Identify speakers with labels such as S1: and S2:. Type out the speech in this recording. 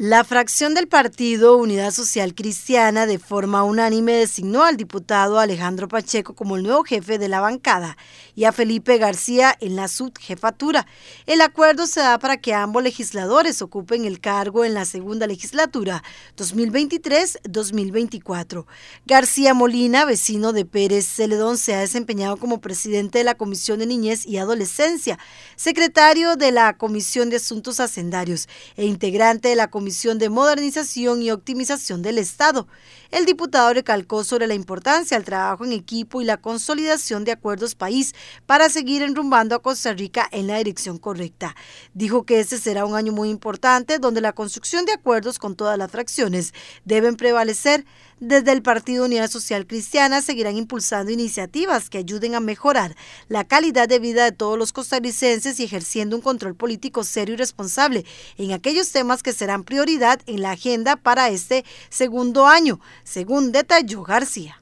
S1: La fracción del partido Unidad Social Cristiana de forma unánime designó al diputado Alejandro Pacheco como el nuevo jefe de la bancada y a Felipe García en la subjefatura. El acuerdo se da para que ambos legisladores ocupen el cargo en la segunda legislatura 2023-2024. García Molina, vecino de Pérez Celedón, se ha desempeñado como presidente de la Comisión de Niñez y Adolescencia, secretario de la Comisión de Asuntos Hacendarios e integrante de la Comisión Comisión de Modernización y Optimización del Estado. El diputado recalcó sobre la importancia del trabajo en equipo y la consolidación de acuerdos país para seguir enrumbando a Costa Rica en la dirección correcta. Dijo que este será un año muy importante donde la construcción de acuerdos con todas las fracciones deben prevalecer desde el Partido Unidad Social Cristiana seguirán impulsando iniciativas que ayuden a mejorar la calidad de vida de todos los costarricenses y ejerciendo un control político serio y responsable en aquellos temas que serán prioridad en la agenda para este segundo año, según detalló García.